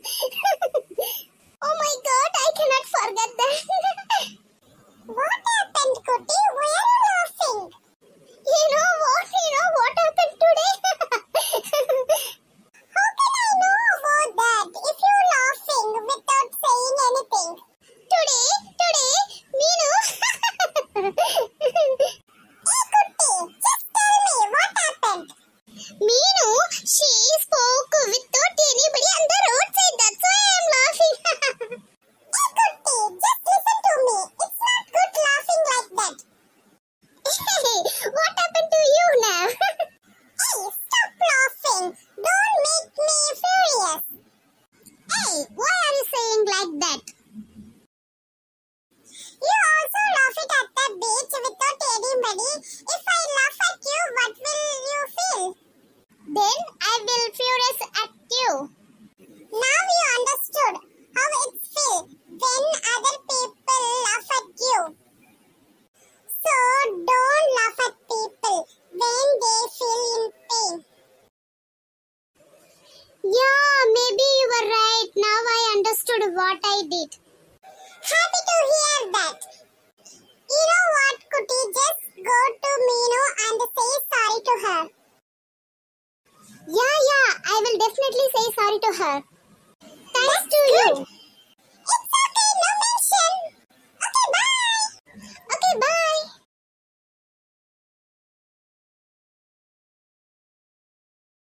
oh my god, I cannot forget that. what happened, Kuti? Why are you laughing? You know what? You know what happened today? How can I know about that if you're laughing without saying anything? Today, today, Meenu. hey, Kuti, just tell me what happened. Me why are you saying like that? You also laugh it at the beach without anybody. If I laugh at you, what will you feel? Then I will furious at you. Now you understood how it feels when other people laugh at you. So don't laugh at people when they feel in pain. Yeah what I did. Happy to hear that. You know what, Kuti? Just go to Meenu and say sorry to her. Yeah, yeah, I will definitely say sorry to her. Thanks That's to good. you.